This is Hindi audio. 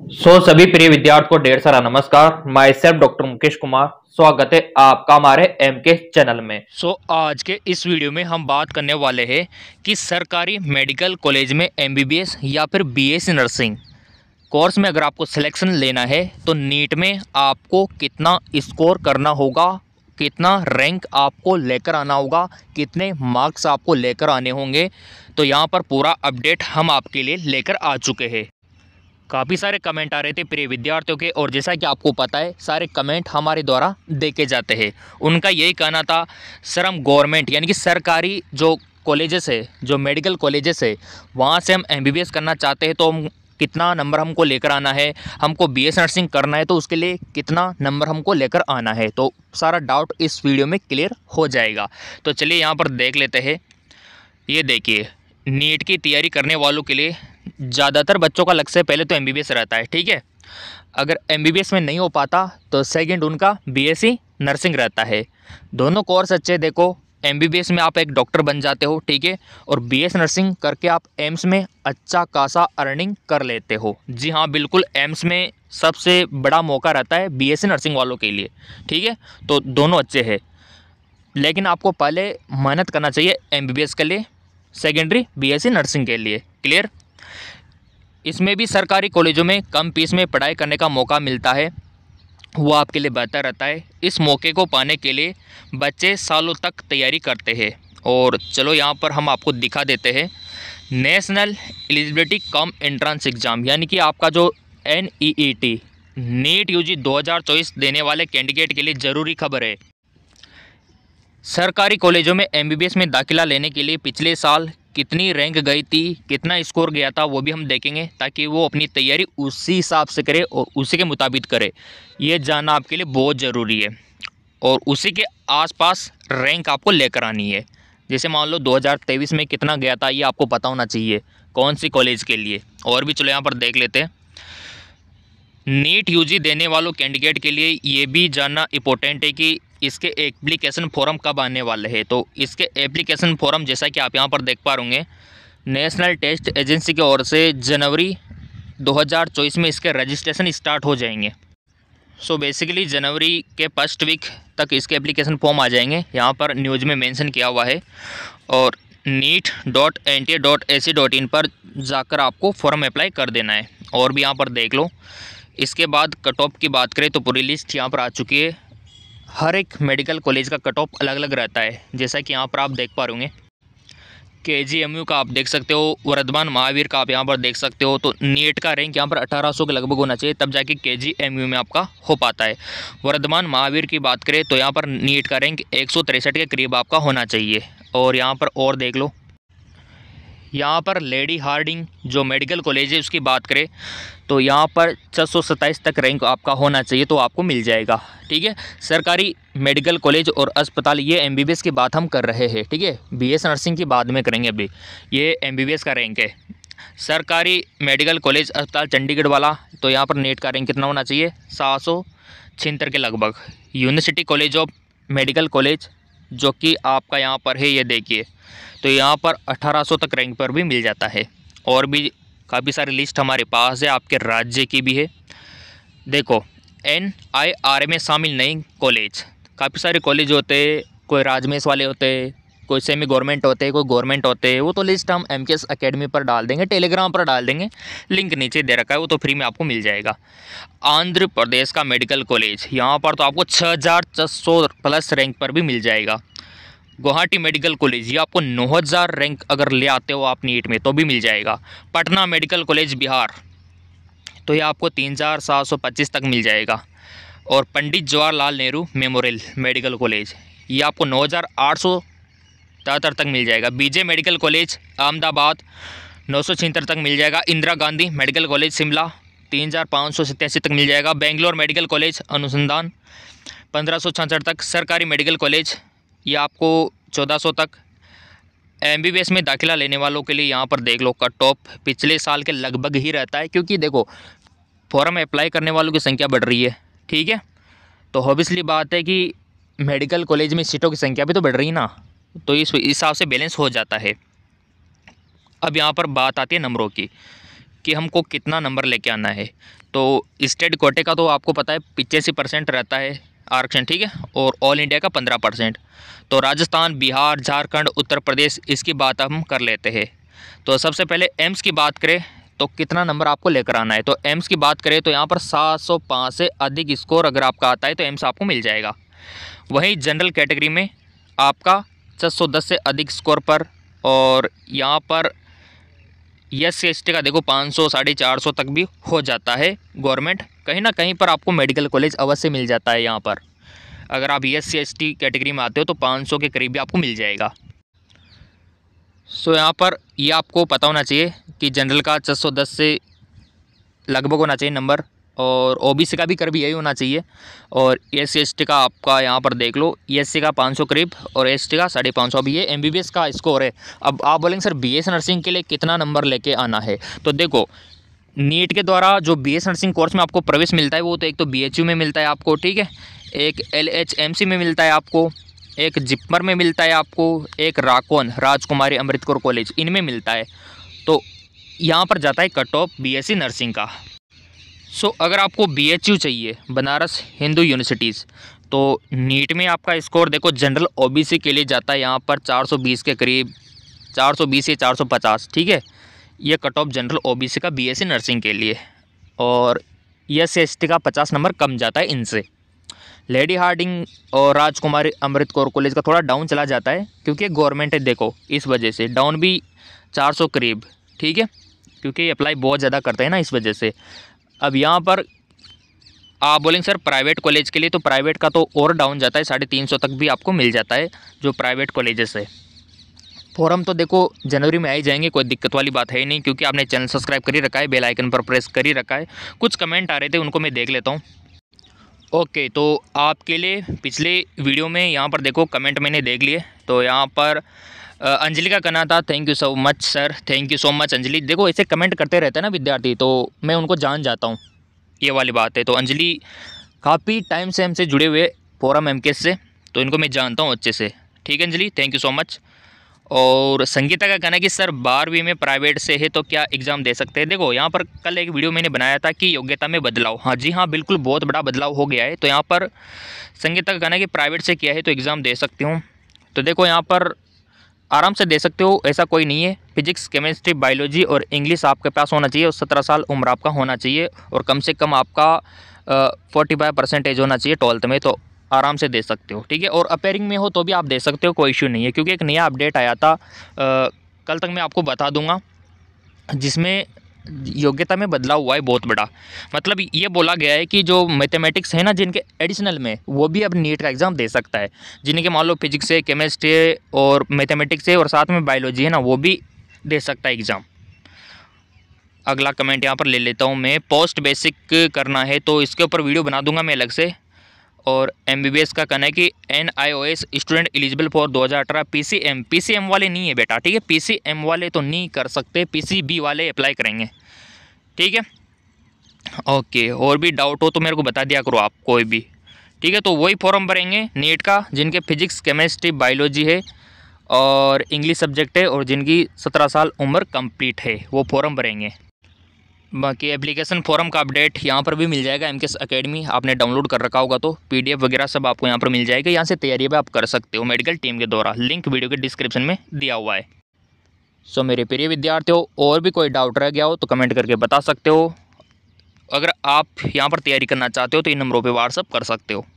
सो so, सभी प्रिय विद्यार्थियों को ढेर सारा नमस्कार myself doctor Mukesh Kumar स्वागत है आपका हमारे एम के चैनल में सो so, आज के इस वीडियो में हम बात करने वाले हैं कि सरकारी मेडिकल कॉलेज में एमबीबीएस या फिर बीएससी नर्सिंग कोर्स में अगर आपको सिलेक्शन लेना है तो नीट में आपको कितना स्कोर करना होगा कितना रैंक आपको लेकर आना होगा कितने मार्क्स आपको लेकर आने होंगे तो यहाँ पर पूरा अपडेट हम आपके लिए लेकर आ चुके हैं काफ़ी सारे कमेंट आ रहे थे प्रिय विद्यार्थियों के और जैसा कि आपको पता है सारे कमेंट हमारे द्वारा देखे जाते हैं उनका यही कहना था सर हम गवर्नमेंट यानी कि सरकारी जो कॉलेजेस है जो मेडिकल कॉलेजेस है वहाँ से हम एम करना चाहते हैं तो हम कितना नंबर हमको लेकर आना है हमको बी एस नर्सिंग करना है तो उसके लिए कितना नंबर हमको लेकर आना है तो सारा डाउट इस वीडियो में क्लियर हो जाएगा तो चलिए यहाँ पर देख लेते हैं ये देखिए नीट की तैयारी करने वालों के लिए ज़्यादातर बच्चों का लक्ष्य पहले तो एम रहता है ठीक है अगर एम में नहीं हो पाता तो सेकेंड उनका बी नर्सिंग e रहता है दोनों कोर्स अच्छे देखो एम में आप एक डॉक्टर बन जाते हो ठीक है और बी नर्सिंग e करके आप एम्स e में अच्छा खासा अर्निंग कर लेते हो जी हाँ बिल्कुल एम्स में सबसे बड़ा मौका रहता है बी नर्सिंग वालों के लिए ठीक है तो दोनों अच्छे हैं लेकिन आपको पहले मेहनत करना चाहिए एम के लिए सेकेंडरी बी नर्सिंग के लिए क्लियर इसमें भी सरकारी कॉलेजों में कम फीस में पढ़ाई करने का मौका मिलता है वो आपके लिए बेहतर रहता है इस मौके को पाने के लिए बच्चे सालों तक तैयारी करते हैं और चलो यहाँ पर हम आपको दिखा देते हैं national eligibility cum entrance exam यानी कि आपका जो N E E T NEET U G दो देने वाले कैंडिडेट के लिए ज़रूरी खबर है सरकारी कॉलेजों में एमबीबीएस में दाखिला लेने के लिए पिछले साल कितनी रैंक गई थी कितना स्कोर गया था वो भी हम देखेंगे ताकि वो अपनी तैयारी उसी हिसाब से करे और उसी के मुताबिक करे ये जानना आपके लिए बहुत ज़रूरी है और उसी के आसपास रैंक आपको लेकर आनी है जैसे मान लो 2023 में कितना गया था ये आपको पता होना चाहिए कौन सी कॉलेज के लिए और भी चलो यहाँ पर देख लेते हैं नीट यूजी देने वालों कैंडिडेट के लिए ये भी जानना इम्पोर्टेंट है कि इसके एप्लीकेशन फॉरम कब आने वाले हैं तो इसके एप्लीकेशन फॉरम जैसा कि आप यहाँ पर देख पा होंगे नेशनल टेस्ट एजेंसी की ओर से जनवरी 2024 में इसके रजिस्ट्रेशन स्टार्ट हो जाएंगे सो बेसिकली जनवरी के फर्स्ट वीक तक इसके एप्लीकेशन फॉर्म आ जाएंगे यहाँ पर न्यूज में मेंशन किया हुआ है और NEET dot N T dot A C dot in पर जाकर आपको फॉर्म अप्लाई कर देना है और भी यहाँ पर देख लो इसके बाद कट ऑफ की बात करें तो पूरी लिस्ट यहाँ पर आ चुकी है हर एक मेडिकल कॉलेज का कट ऑफ अलग अलग रहता है जैसा कि यहाँ पर आप देख पा रहे के जी एम यू का आप देख सकते हो वर्धमान महावीर का आप यहाँ पर देख सकते हो तो नीट का रैंक यहाँ पर 1800 के लगभग होना चाहिए तब जाके के जी एम यू में आपका हो पाता है वर्धमान महावीर की बात करें तो यहाँ पर नीट का रैंक एक के करीब आपका होना चाहिए और यहाँ पर और देख लो यहाँ पर लेडी हार्डिंग जो मेडिकल कॉलेज है उसकी बात करें तो यहाँ पर छः तक रैंक आपका होना चाहिए तो आपको मिल जाएगा ठीक है सरकारी मेडिकल कॉलेज और अस्पताल ये एम की बात हम कर रहे हैं ठीक है बी नर्सिंग की बाद में करेंगे अभी ये एम का रैंक है सरकारी मेडिकल कॉलेज अस्पताल चंडीगढ़ वाला तो यहाँ पर नेट का रैंक कितना होना चाहिए सात सौ छिहत्तर के लगभग university college of medical college जो कि आपका यहाँ पर है ये देखिए तो यहाँ पर 1800 तक रैंक पर भी मिल जाता है और भी काफ़ी सारी लिस्ट हमारे पास है आपके राज्य की भी है देखो एन आई आर में शामिल नहीं कॉलेज काफ़ी सारे कॉलेज होते हैं कोई राजमेश वाले होते हैं कोई सेमी गवर्नमेंट होते हैं कोई गवर्नमेंट होते हैं वो तो लिस्ट हम एम के एस अकेडमी पर डाल देंगे टेलीग्राम पर डाल देंगे लिंक नीचे दे रखा है वो तो फ्री में आपको मिल जाएगा आंध्र प्रदेश का मेडिकल कॉलेज यहाँ पर तो आपको छः हज़ार प्लस रैंक पर भी मिल जाएगा गुवाहाटी मेडिकल कॉलेज ये आपको नौ हज़ार रैंक अगर ले आते हो आप नीट में तो भी मिल जाएगा पटना मेडिकल कॉलेज बिहार तो ये आपको तीन हज़ार सात सौ पच्चीस तक मिल जाएगा और Pandit Jawaharlal Nehru memorial medical college ये आपको नौ हज़ार आठ सौ तिहत्तर तक मिल जाएगा बीजे मेडिकल कॉलेज अहमदाबाद नौ सौ छिहत्तर तक मिल जाएगा इंदिरा गांधी मेडिकल कॉलेज शिमला तीन हज़ार पाँच सौ सत्यासी तक मिल जाएगा बेंगलोर मेडिकल कॉलेज अनुसंधान पंद्रह सौ छाछठ तक सरकारी मेडिकल कॉलेज ये आपको 1400 तक एस में दाखिला लेने वालों के लिए यहाँ पर देख लो कट ऑफ पिछले साल के लगभग ही रहता है क्योंकि देखो फॉर्म अप्लाई करने वालों की संख्या बढ़ रही है ठीक है तो ऑब्वियसली बात है कि मेडिकल कॉलेज में सीटों की संख्या भी तो बढ़ रही है ना तो इस हिसाब से बैलेंस हो जाता है अब यहाँ पर बात आती है नंबरों की कि हमको कितना नंबर लेके आना है तो स्टेट कोटे का तो आपको पता है पिचासी परसेंट रहता है आरक्षण ठीक है और ऑल इंडिया का पंद्रह परसेंट तो राजस्थान बिहार झारखंड उत्तर प्रदेश इसकी बात हम कर लेते हैं तो सबसे पहले एम्स की बात करें तो कितना नंबर आपको लेकर आना है तो एम्स की बात करें तो यहाँ पर सात से अधिक स्कोर अगर आपका आता है तो एम्स आपको मिल जाएगा वहीं जनरल कैटेगरी में आपका छः से अधिक स्कोर पर और यहाँ पर एस सी एस टी का देखो पाँच सौ साढ़े चार सौ तक भी हो जाता है गवर्नमेंट कहीं ना कहीं पर आपको मेडिकल कॉलेज अवश्य मिल जाता है यहाँ पर अगर आप S C S T category में आते हो तो पाँच सौ के करीब भी आपको मिल जाएगा सो यहाँ पर ये यह आपको पता होना चाहिए कि जनरल का छः सौ दस से लगभग होना चाहिए नंबर और ओ का भी कर भी यही होना चाहिए और एस e एस का आपका यहाँ पर देख लो एस e का पाँच सौ करीब और एस e का साढ़े पाँच सौ अभी ये एम का स्कोर है अब आप बोलेंगे सर बी नर्सिंग के लिए कितना नंबर लेके आना है तो देखो नीट के द्वारा जो बी एस नर्सिंग कोर्स में आपको प्रवेश मिलता है वो तो एक तो बी में मिलता है आपको ठीक है एक एल एच एम सी में मिलता है आपको एक जिपमर में मिलता है आपको एक राकोन राजकुमारी अमृतकौर कॉलेज इनमें मिलता है तो यहाँ पर जाता है कट ऑफ बी नर्सिंग का सो so, अगर आपको बी चाहिए बनारस हिंदू यूनिवर्सिटीज़ तो नीट में आपका स्कोर देखो जनरल ओबीसी के लिए जाता है यहाँ पर 420 के करीब 420 या 450 ठीक है ये कट ऑफ जनरल ओबीसी का बीएससी नर्सिंग के लिए और एस एस का पचास नंबर कम जाता है इनसे लेडी हार्डिंग और राजकुमारी अमृत कौर कॉलेज का थोड़ा डाउन चला जाता है क्योंकि गवर्नमेंट है देखो इस वजह से डाउन भी चार करीब ठीक है क्योंकि अप्लाई बहुत ज़्यादा करते हैं ना इस वजह से अब यहाँ पर आप बोलेंगे सर प्राइवेट कॉलेज के लिए तो प्राइवेट का तो और डाउन जाता है साढ़े तीन सौ तक भी आपको मिल जाता है जो प्राइवेट कॉलेजेस है फॉर्म तो देखो जनवरी में आ ही जाएंगे कोई दिक्कत वाली बात है ही नहीं क्योंकि आपने चैनल सब्सक्राइब कर ही रखा है बेल आइकन पर प्रेस कर ही रखा है कुछ कमेंट आ रहे थे उनको मैं देख लेता हूँ ओके तो आपके लिए पिछले वीडियो में यहाँ पर देखो कमेंट मैंने देख लिए तो यहाँ पर अंजलि का कहना था thank you so much sir thank you so much Anjali देखो ऐसे कमेंट करते रहते हैं ना विद्यार्थी तो मैं उनको जान जाता हूँ ये वाली बात है तो अंजलि काफ़ी टाइम से हमसे जुड़े हुए फोरम एम से तो इनको मैं जानता हूँ अच्छे से ठीक है Anjali thank you so much और संगीता का कहना है कि सर बारहवीं में प्राइवेट से है तो क्या एग्ज़ाम दे सकते हैं देखो यहाँ पर कल एक वीडियो मैंने बनाया था कि योग्यता में बदलाव हाँ जी हाँ बिल्कुल बहुत बड़ा बदलाव हो गया है तो यहाँ पर संगीता का कहना है कि प्राइवेट से किया है तो एग्ज़ाम दे सकती हूँ तो देखो यहाँ पर आराम से दे सकते हो ऐसा कोई नहीं है फिजिक्स केमिस्ट्री बायोलॉजी और इंग्लिश आपके पास होना चाहिए और सत्रह साल उम्र आपका होना चाहिए और कम से कम आपका फोर्टी फाइव परसेंटेज होना चाहिए ट्वेल्थ में तो आराम से दे सकते हो ठीक है और अपेयरिंग में हो तो भी आप दे सकते हो कोई इशू नहीं है क्योंकि एक नया अपडेट आया था आ, कल तक मैं आपको बता दूंगा जिसमें योग्यता में बदलाव हुआ है बहुत बड़ा मतलब ये बोला गया है कि जो मैथमेटिक्स है ना जिनके एडिशनल में वो भी अब नीट का एग्ज़ाम दे सकता है जिनके मान लो फिजिक्स है केमिस्ट्री है और मैथमेटिक्स है और साथ में बायोलॉजी है ना वो भी दे सकता है एग्ज़ाम अगला कमेंट यहाँ पर ले लेता हूँ मैं पोस्ट बेसिक करना है तो इसके ऊपर वीडियो बना दूंगा मैं अलग से और एम बी बी एस का कहना है कि N I O S student eligible for दो हज़ार अठारह P C M P C M वाले नहीं है बेटा ठीक है पी सी एम वाले तो नहीं कर सकते पी सी बी वाले अप्लाई करेंगे ठीक है ओके और भी डाउट हो तो मेरे को बता दिया करो आप कोई भी ठीक है तो वही फॉर्म भरेंगे नीट का जिनके फिजिक्स केमिस्ट्री बायोलॉजी है और इंग्लिश सब्जेक्ट है और जिनकी सत्रह साल उम्र कम्प्लीट है वो फॉर्म भरेंगे बाकी एप्लीकेशन फॉर्म का अपडेट यहाँ पर भी मिल जाएगा एम के अकेडमी आपने डाउनलोड कर रखा होगा तो पीडीएफ वगैरह सब आपको यहाँ पर मिल जाएगा यहाँ से तैयारी भी आप कर सकते हो मेडिकल टीम के द्वारा लिंक वीडियो के डिस्क्रिप्शन में दिया हुआ है सो मेरे प्रिय विद्यार्थियों और भी कोई डाउट रह गया हो तो कमेंट करके बता सकते हो अगर आप यहाँ पर तैयारी करना चाहते हो तो इन नंबरों पर व्हाट्सअप कर सकते हो